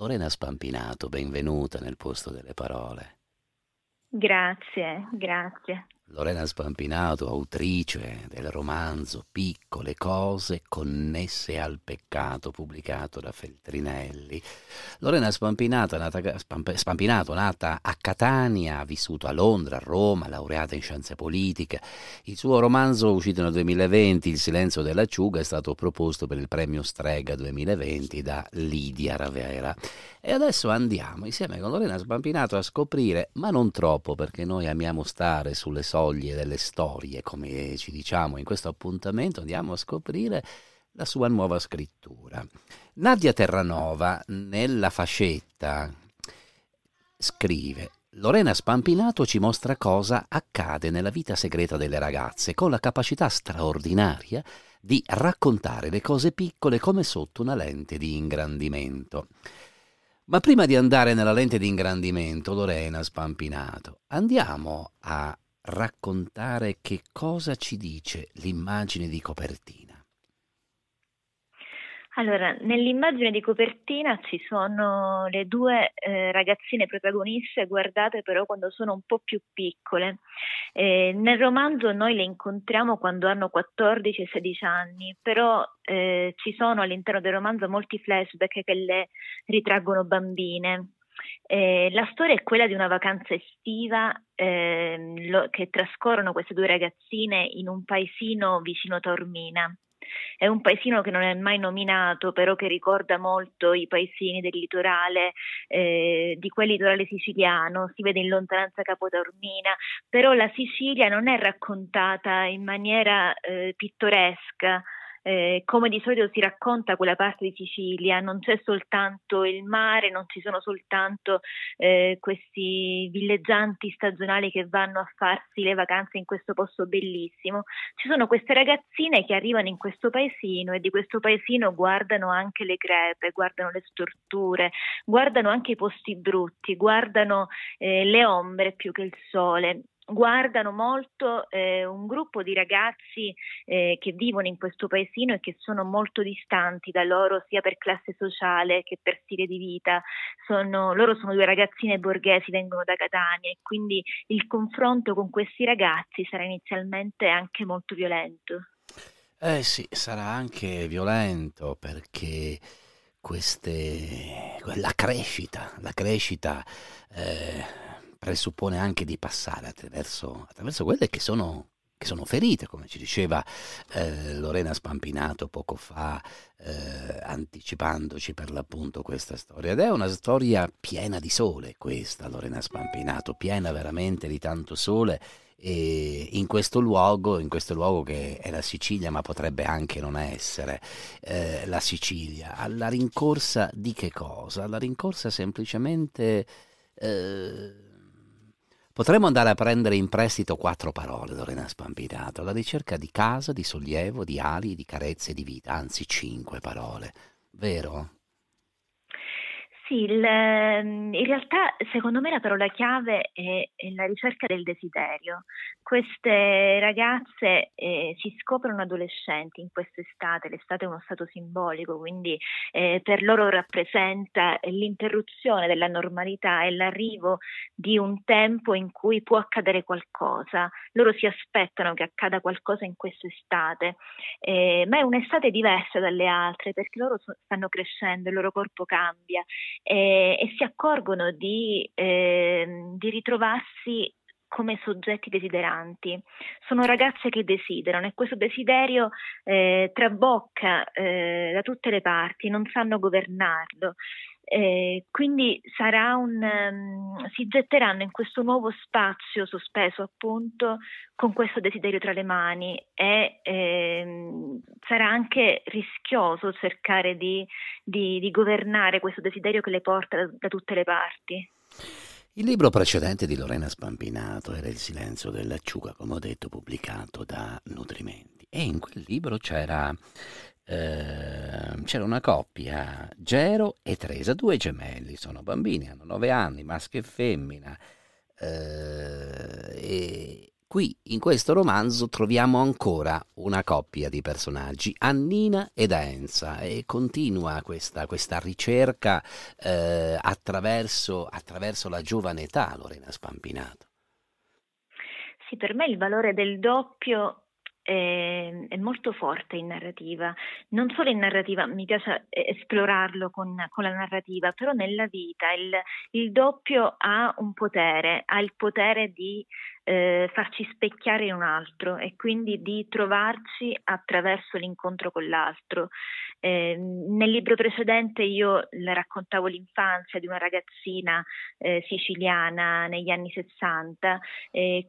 Lorena Spampinato, benvenuta nel posto delle parole. Grazie, grazie. Lorena Spampinato, autrice del romanzo Piccole cose connesse al peccato, pubblicato da Feltrinelli. Lorena Spampinato nata, Spamp, Spampinato, nata a Catania, ha vissuto a Londra, a Roma, laureata in scienze politiche. Il suo romanzo, uscito nel 2020, Il silenzio dell'acciuga, è stato proposto per il premio Strega 2020 da Lidia Ravera. E adesso andiamo insieme con Lorena Spampinato a scoprire, ma non troppo, perché noi amiamo stare sulle soglie soglie delle storie, come ci diciamo in questo appuntamento, andiamo a scoprire la sua nuova scrittura. Nadia Terranova, nella fascetta, scrive Lorena Spampinato ci mostra cosa accade nella vita segreta delle ragazze, con la capacità straordinaria di raccontare le cose piccole come sotto una lente di ingrandimento. Ma prima di andare nella lente di ingrandimento, Lorena Spampinato, andiamo a raccontare che cosa ci dice l'immagine di copertina? Allora, nell'immagine di copertina ci sono le due eh, ragazzine protagoniste guardate però quando sono un po' più piccole. Eh, nel romanzo noi le incontriamo quando hanno 14 e 16 anni, però eh, ci sono all'interno del romanzo molti flashback che le ritraggono bambine, eh, la storia è quella di una vacanza estiva eh, lo, che trascorrono queste due ragazzine in un paesino vicino Taormina. È un paesino che non è mai nominato, però che ricorda molto i paesini del litorale, eh, di quel litorale siciliano, si vede in lontananza Capo Taormina, però la Sicilia non è raccontata in maniera eh, pittoresca, eh, come di solito si racconta quella parte di Sicilia, non c'è soltanto il mare, non ci sono soltanto eh, questi villeggianti stagionali che vanno a farsi le vacanze in questo posto bellissimo, ci sono queste ragazzine che arrivano in questo paesino e di questo paesino guardano anche le crepe, guardano le storture, guardano anche i posti brutti, guardano eh, le ombre più che il sole guardano molto eh, un gruppo di ragazzi eh, che vivono in questo paesino e che sono molto distanti da loro sia per classe sociale che per stile di vita. Sono, loro sono due ragazzine borghesi, vengono da Catania e quindi il confronto con questi ragazzi sarà inizialmente anche molto violento. Eh sì, sarà anche violento perché queste, la crescita, la crescita eh presuppone anche di passare attraverso, attraverso quelle che sono, che sono, ferite, come ci diceva eh, Lorena Spampinato poco fa, eh, anticipandoci per l'appunto questa storia. Ed è una storia piena di sole questa, Lorena Spampinato, piena veramente di tanto sole. E in questo luogo, in questo luogo che è la Sicilia, ma potrebbe anche non essere eh, la Sicilia, alla rincorsa di che cosa? Alla rincorsa semplicemente eh, Potremmo andare a prendere in prestito quattro parole, Lorena Spampinato, alla ricerca di casa, di sollievo, di ali, di carezze, di vita, anzi cinque parole. Vero? Sì, il, ehm, in realtà secondo me la parola chiave è, è la ricerca del desiderio. Queste ragazze eh, si scoprono adolescenti in quest'estate, l'estate è uno stato simbolico, quindi eh, per loro rappresenta l'interruzione della normalità e l'arrivo di un tempo in cui può accadere qualcosa. Loro si aspettano che accada qualcosa in quest'estate, eh, ma è un'estate diversa dalle altre perché loro so- stanno crescendo, il loro corpo cambia eh, e si accorgono di, eh, di ritrovarsi come soggetti desideranti. Sono ragazze che desiderano e questo desiderio eh, trabocca eh, da tutte le parti, non sanno governarlo. Eh, quindi sarà un, um, si getteranno in questo nuovo spazio sospeso appunto con questo desiderio tra le mani e ehm, sarà anche rischioso cercare di, di, di, governare questo desiderio che le porta da, da tutte le parti. Il libro precedente di Lorena Spampinato era Il silenzio dell'acciuga, come ho detto, pubblicato da Nutrimenti. E in quel libro c'era Ehm, c'era una coppia, Gero e Teresa, due gemelli, sono bambini, hanno nove anni, maschio e femmina. Eh, e qui in questo romanzo troviamo ancora una coppia di personaggi, Annina ed Enza, e continua questa, questa ricerca eh, attraverso, attraverso la giovane età, Lorena Spampinato. Sì, per me il valore del doppio è, è, molto forte in narrativa, non solo in narrativa, mi piace eh, esplorarlo con, con la narrativa, però nella vita il, il, doppio ha un potere, ha il potere di eh, farci specchiare in un altro e quindi di trovarci attraverso l'incontro con l'altro. Eh, nel libro precedente io le raccontavo l'infanzia di una ragazzina eh, siciliana negli anni 60,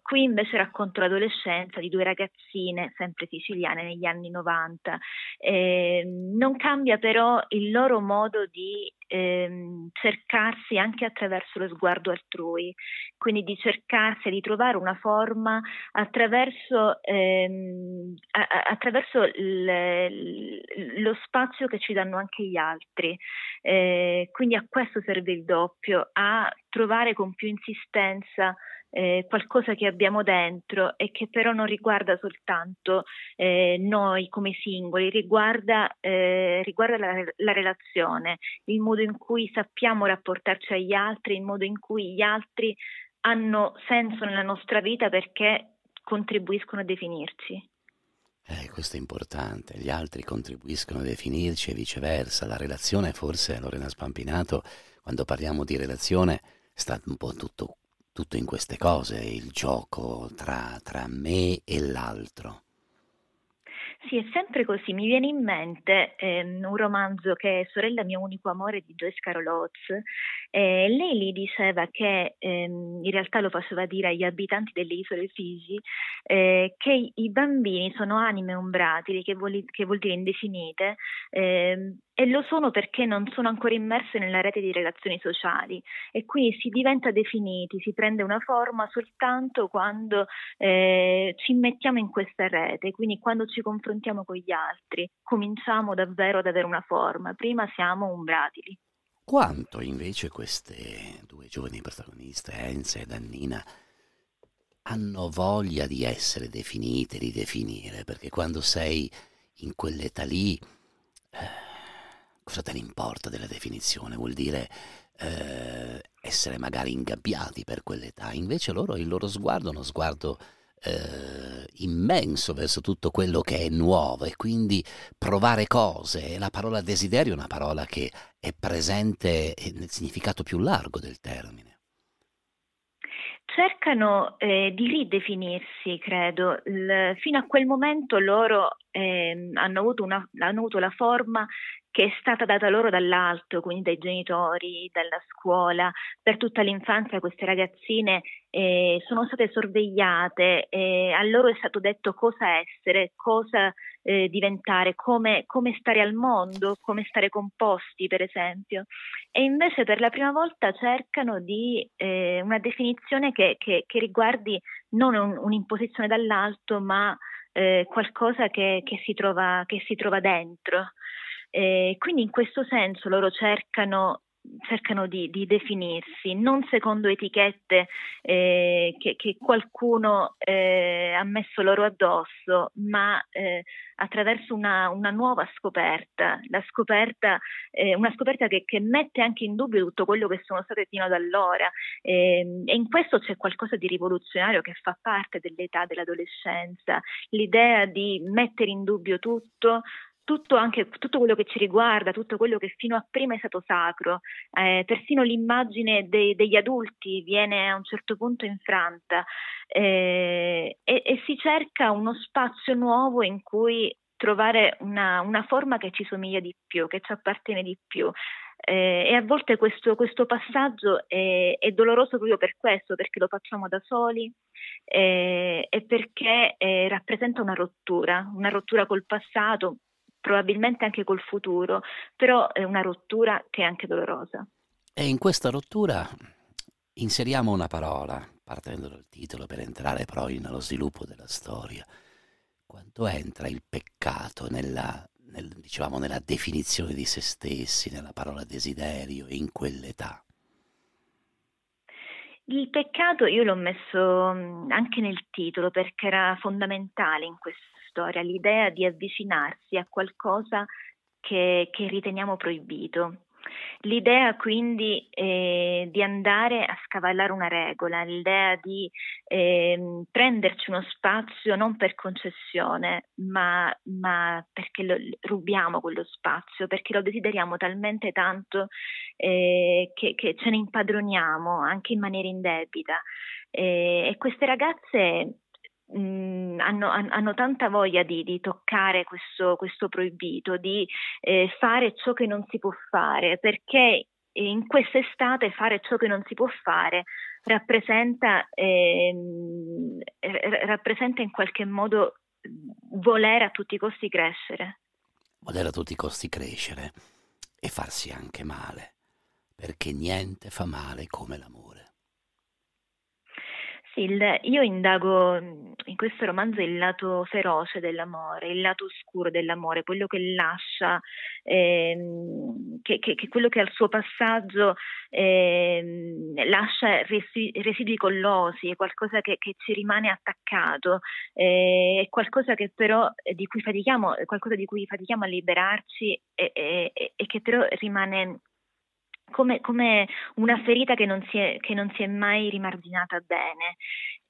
qui invece racconto l'adolescenza di due ragazzine sempre siciliane negli anni 90. Eh, non cambia però il loro modo di ehm, cercarsi anche attraverso lo sguardo altrui, quindi di cercarsi di trovare una forma attraverso, ehm, a- attraverso l- lo spazio che ci danno anche gli altri. Eh, quindi a questo serve il doppio, a trovare con più insistenza eh, qualcosa che abbiamo dentro e che però non riguarda soltanto eh, noi come singoli, riguarda, eh, riguarda la, la, relazione, il modo in cui sappiamo rapportarci agli altri, il modo in cui gli altri hanno senso nella nostra vita perché contribuiscono a definirci. Eh, questo è importante, gli altri contribuiscono a definirci e viceversa, la relazione forse, Lorena Spampinato, quando parliamo di relazione sta un po' tutto tutto in queste cose, il gioco tra, tra me e l'altro. Sì, è sempre così. Mi viene in mente eh, un romanzo che è Sorella mio unico amore di Joyce Carol Oates. Eh, lei lì diceva che ehm, in realtà lo faceva dire agli abitanti delle isole Figi eh, che i bambini sono anime umbratili, che vuol, che vuol dire indefinite, ehm, e lo sono perché non sono ancora immerse nella rete di relazioni sociali e quindi si diventa definiti, si prende una forma soltanto quando eh, ci mettiamo in questa rete, quindi quando ci confrontiamo con gli altri, cominciamo davvero ad avere una forma, prima siamo umbratili. Quanto invece queste due giovani protagoniste, Enza e Dannina, hanno voglia di essere definite, di definire, perché quando sei in quell'età lì... Eh, cosa te ne importa della definizione? Vuol dire eh, essere magari ingabbiati per quell'età. Invece loro, il loro sguardo è uno sguardo eh, immenso verso tutto quello che è nuovo e quindi provare cose. La parola desiderio è una parola che è presente nel significato più largo del termine cercano eh, di ridefinirsi, credo. L fino a quel momento loro eh, hanno, avuto una, hanno, avuto la forma che è stata data loro dall'alto, quindi dai genitori, dalla scuola, per tutta l'infanzia queste ragazzine eh, sono state sorvegliate, eh, a loro è stato detto cosa essere, cosa eh, diventare, come, come, stare al mondo, come stare composti per esempio. E invece per la prima volta cercano di eh, una definizione che, che, che riguardi non un, un'imposizione dall'alto, ma eh, qualcosa che si, trova, che si trova dentro. Eh, quindi in questo senso loro cercano cercano di, di, definirsi, non secondo etichette eh, che, che, qualcuno eh, ha messo loro addosso, ma eh, attraverso una, una, nuova scoperta, scoperta eh, una scoperta che, che, mette anche in dubbio tutto quello che sono state fino ad allora. Ehm, e in questo c'è qualcosa di rivoluzionario che fa parte dell'età dell'adolescenza, l'idea di mettere in dubbio tutto, tutto, anche, tutto, quello che ci riguarda, tutto quello che fino a prima è stato sacro, eh, persino l'immagine dei, degli adulti viene a un certo punto infranta eh, e, e, si cerca uno spazio nuovo in cui trovare una, una, forma che ci somiglia di più, che ci appartiene di più. Eh, e a volte questo, questo passaggio è, è, doloroso proprio per questo, perché lo facciamo da soli eh, e perché eh, rappresenta una rottura, una rottura col passato, probabilmente anche col futuro, però è una rottura che è anche dolorosa. E in questa rottura inseriamo una parola, partendo dal titolo, per entrare poi nello sviluppo della storia. Quanto entra il peccato nella, nel, dicevamo, nella definizione di se stessi, nella parola desiderio, in quell'età? Il peccato io l'ho messo anche nel titolo perché era fondamentale in questo storia, l'idea di avvicinarsi a qualcosa che, che riteniamo proibito. L'idea quindi eh, di andare a scavallare una regola, l'idea di eh, prenderci uno spazio non per concessione, ma, ma perché lo, rubiamo quello spazio, perché lo desideriamo talmente tanto eh, che, che, ce ne impadroniamo anche in maniera indebita. Eh, e queste ragazze mh, mm, hanno, hanno, tanta voglia di, di toccare questo, questo, proibito, di eh, fare ciò che non si può fare, perché in quest'estate fare ciò che non si può fare rappresenta, eh, rappresenta in qualche modo voler a tutti i costi crescere. Voler a tutti i costi crescere e farsi anche male, perché niente fa male come l'amore. Sì, il, io indago mm, in questo romanzo il lato feroce dell'amore, il lato oscuro dell'amore, quello che lascia, ehm, che, che, che, quello che al suo passaggio ehm, lascia resi, residui collosi, è qualcosa che, che, ci rimane attaccato, eh, è qualcosa che però eh, di cui fatichiamo, qualcosa di cui fatichiamo a liberarci e, e, e che però rimane come, come una ferita che non, è, che non si è mai rimarginata bene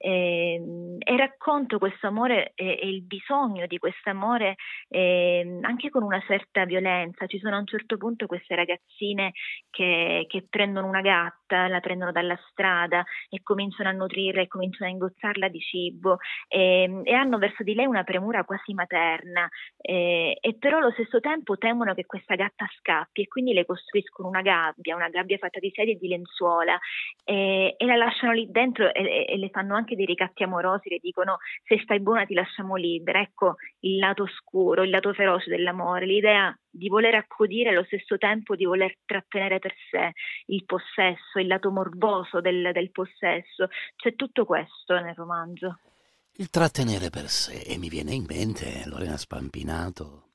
e, ehm, e racconto questo amore e, e il bisogno di questo amore ehm, anche con una certa violenza. Ci sono a un certo punto queste ragazzine che, che prendono una gatta, la prendono dalla strada e cominciano a nutrirla e cominciano a ingozzarla di cibo e, ehm, e hanno verso di lei una premura quasi materna e, e però allo stesso tempo temono che questa gatta scappi e quindi le costruiscono una gabbia, una gabbia fatta di sedie e di lenzuola e, e la lasciano lì dentro e, e le fanno anche anche dei ricatti amorosi, che dicono se stai buona ti lasciamo libera, ecco il lato oscuro, il lato feroce dell'amore, l'idea di voler accudire allo stesso tempo di voler trattenere per sé il possesso, il lato morboso del, del possesso, c'è tutto questo nel romanzo. Il trattenere per sé, e mi viene in mente Lorena Spampinato,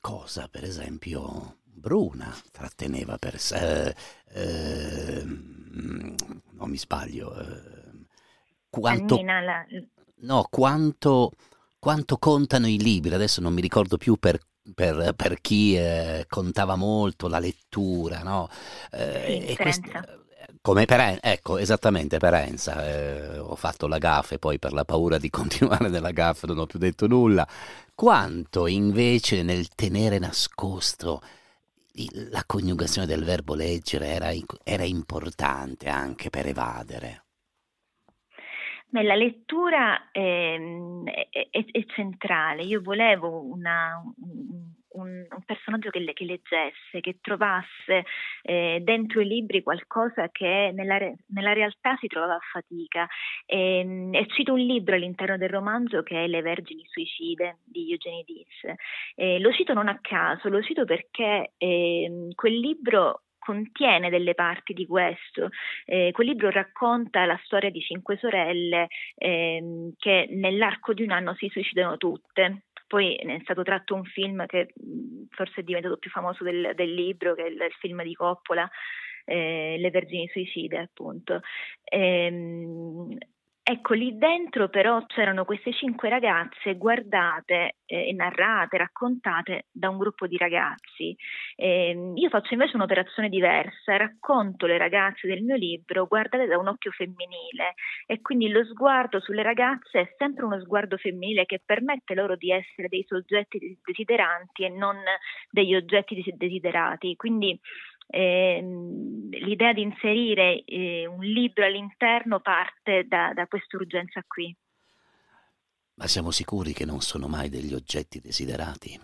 cosa per esempio Bruna tratteneva per sé, eh, eh, non mi sbaglio, eh, quanto, la... no, quanto, quanto contano i libri, adesso non mi ricordo più per per, per, chi eh, contava molto la lettura, no? Eh, quest... come per Enza, ecco, esattamente per Enza, eh, ho fatto la gaffe, poi per la paura di continuare nella gaffe non ho più detto nulla. Quanto invece nel tenere nascosto la coniugazione del verbo leggere era, era importante anche per evadere? la lettura ehm, è, è, è, centrale, io volevo una, un, un, personaggio che, che, leggesse, che trovasse eh, dentro i libri qualcosa che nella, nella realtà si trovava a fatica. E, ehm, e, cito un libro all'interno del romanzo che è Le Vergini Suicide di Eugenie Diz. Eh, lo cito non a caso, lo cito perché eh, quel libro contiene delle parti di questo. Eh, quel libro racconta la storia di cinque sorelle ehm, che nell'arco di un anno si suicidano tutte. Poi ne è stato tratto un film che forse è diventato più famoso del, del libro, che è il, il film di Coppola, eh, Le Vergini Suicide, appunto. Ehm, Ecco, lì dentro però c'erano queste cinque ragazze guardate eh, narrate, raccontate da un gruppo di ragazzi. Eh, io faccio invece un'operazione diversa, racconto le ragazze del mio libro guardate da un occhio femminile e quindi lo sguardo sulle ragazze è sempre uno sguardo femminile che permette loro di essere dei soggetti desideranti e non degli oggetti desiderati. Quindi Ehm, l'idea di inserire eh, un libro all'interno parte da, da quest'urgenza qui. Ma siamo sicuri che non sono mai degli oggetti desiderati?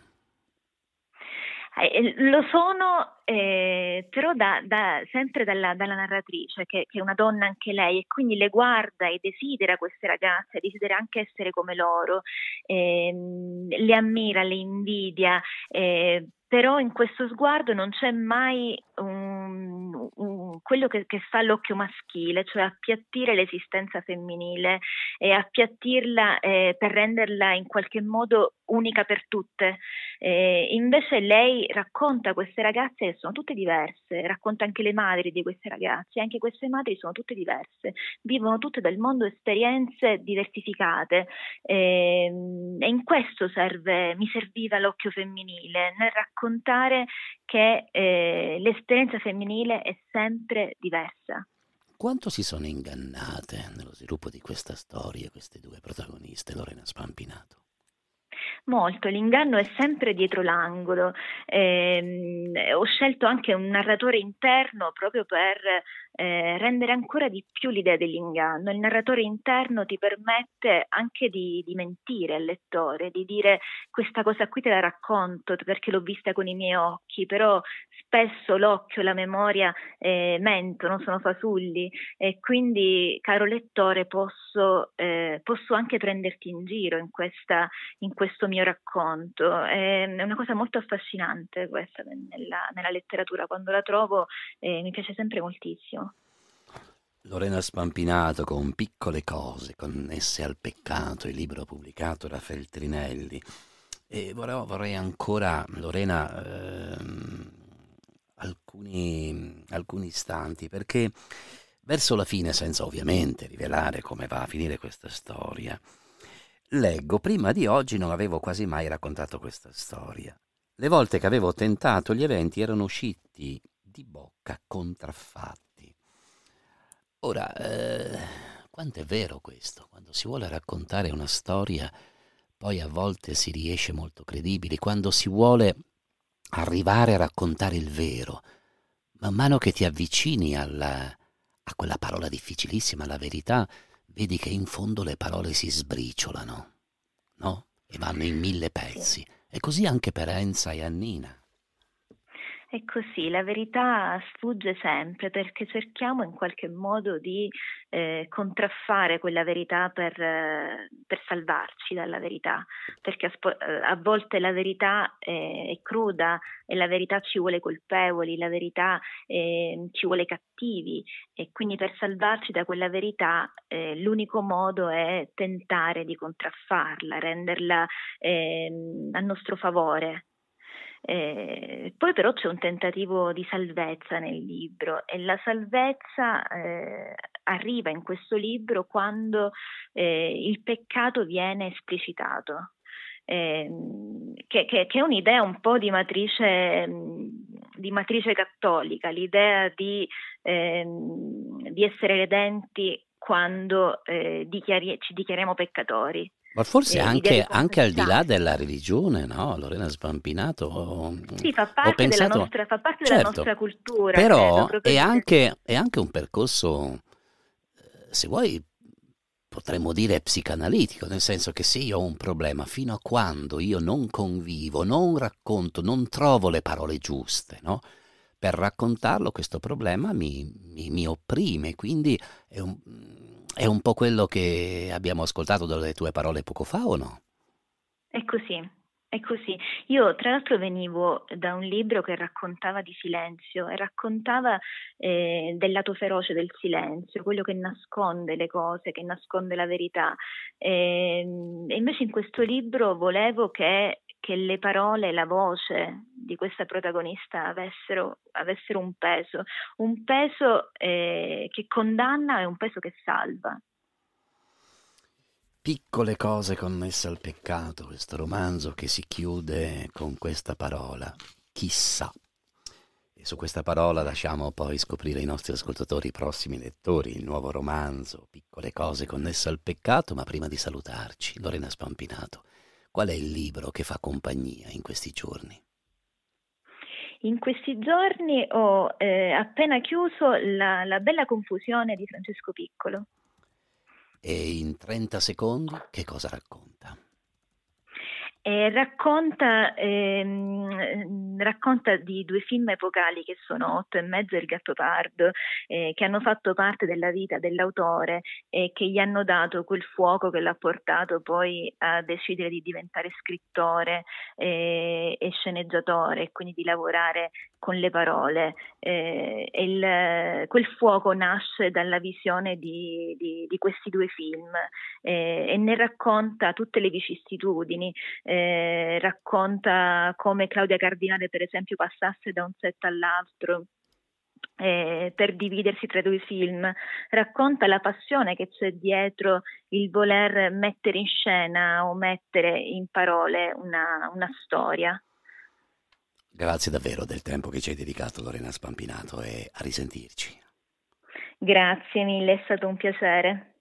Eh, eh, lo sono, eh, però da, da, sempre dalla, dalla narratrice, che, che, è una donna anche lei, e quindi le guarda e desidera queste ragazze, desidera anche essere come loro, eh, le ammira, le invidia, eh, però in questo sguardo non c'è mai un, un, quello che, che, fa l'occhio maschile, cioè appiattire l'esistenza femminile e appiattirla eh, per renderla in qualche modo unica per tutte. Eh, invece lei racconta queste ragazze che sono tutte diverse, racconta anche le madri di queste ragazze, anche queste madri sono tutte diverse, vivono tutte dal mondo esperienze diversificate eh, e in questo serve, mi serviva l'occhio femminile, nel raccontare che eh, l'esperienza femminile è sempre diversa. Quanto si sono ingannate nello sviluppo di questa storia queste due protagoniste, Lorena Spampinato? molto, l'inganno è sempre dietro l'angolo. Eh, ho scelto anche un narratore interno proprio per eh, rendere ancora di più l'idea dell'inganno. Il narratore interno ti permette anche di, di, mentire al lettore, di dire questa cosa qui te la racconto perché l'ho vista con i miei occhi, però spesso l'occhio, e la memoria eh, mentono, sono fasulli e quindi, caro lettore, posso, eh, posso anche prenderti in giro in, questa, in questo mio racconto. Ehm, è una cosa molto affascinante questa nella, nella letteratura, quando la trovo eh, mi piace sempre moltissimo. Lorena Spampinato con Piccole cose connesse al peccato, il libro pubblicato da Feltrinelli. E vorrei, vorrei ancora, Lorena, ehm, alcuni, alcuni, istanti, perché verso la fine, senza ovviamente rivelare come va a finire questa storia, leggo, prima di oggi non avevo quasi mai raccontato questa storia. Le volte che avevo tentato gli eventi erano usciti di bocca contraffatti Ora, eh, quanto è vero questo? Quando si vuole raccontare una storia, poi a volte si riesce molto credibili, quando si vuole arrivare a raccontare il vero, man mano che ti avvicini alla, a quella parola difficilissima, la verità, vedi che in fondo le parole si sbriciolano, no? E vanno in mille pezzi. E così anche per Enza e Annina. È così, la verità sfugge sempre perché cerchiamo in qualche modo di eh, contraffare quella verità per, per, salvarci dalla verità, perché a, a volte la verità eh, è cruda e la verità ci vuole colpevoli, la verità ehm, ci vuole cattivi e quindi per salvarci da quella verità eh, l'unico modo è tentare di contraffarla, renderla ehm, a nostro favore eh, poi però c'è un tentativo di salvezza nel libro e la salvezza eh, arriva in questo libro quando eh, il peccato viene esplicitato, ehm, che, che, che, è un'idea un po' di matrice, di matrice cattolica, l'idea di, ehm, di essere redenti quando eh, dichiari- ci dichiariamo peccatori. Ma forse anche, anche, al di là della religione, no? Lorena Svampinato. sì, fa parte, pensato, della, nostra, fa parte certo, della nostra cultura. Però è, anche, è anche un percorso, eh, se vuoi, potremmo dire psicanalitico, nel senso che se io ho un problema, fino a quando io non convivo, non racconto, non trovo le parole giuste, no? per raccontarlo questo problema mi, mi, mi opprime, quindi è un, è un po' quello che abbiamo ascoltato dalle tue parole poco fa o no? È così, è così. Io tra l'altro venivo da un libro che raccontava di silenzio e raccontava eh, del lato feroce del silenzio, quello che nasconde le cose, che nasconde la verità. Ehm, e, invece in questo libro volevo che che le parole la voce di questa protagonista avessero, avessero un peso, un peso eh, che condanna e un peso che salva. Piccole cose connesse al peccato, questo romanzo che si chiude con questa parola, chissà. E su questa parola lasciamo poi scoprire i nostri ascoltatori, i prossimi lettori, il nuovo romanzo, piccole cose connesse al peccato, ma prima di salutarci, Lorena Spampinato Qual è il libro che fa compagnia in questi giorni? In questi giorni ho eh, appena chiuso la, la Bella Confusione di Francesco Piccolo. E in 30 secondi che cosa racconta? Eh, racconta, ehm, mm, racconta, di due film epocali che sono Otto e mezzo e Il gatto pardo, eh, che hanno fatto parte della vita dell'autore e che gli hanno dato quel fuoco che l'ha portato poi a decidere di diventare scrittore eh, e sceneggiatore e quindi di lavorare con le parole. Eh, il, quel fuoco nasce dalla visione di, di, di questi due film eh, e ne racconta tutte le vicissitudini. Eh, eh, racconta come Claudia Cardinale per esempio passasse da un set all'altro eh, per dividersi tra due film, racconta la passione che c'è dietro il voler mettere in scena o mettere in parole una, una storia. Grazie davvero del tempo che ci hai dedicato Lorena Spampinato e a risentirci. Grazie mille, è stato un piacere.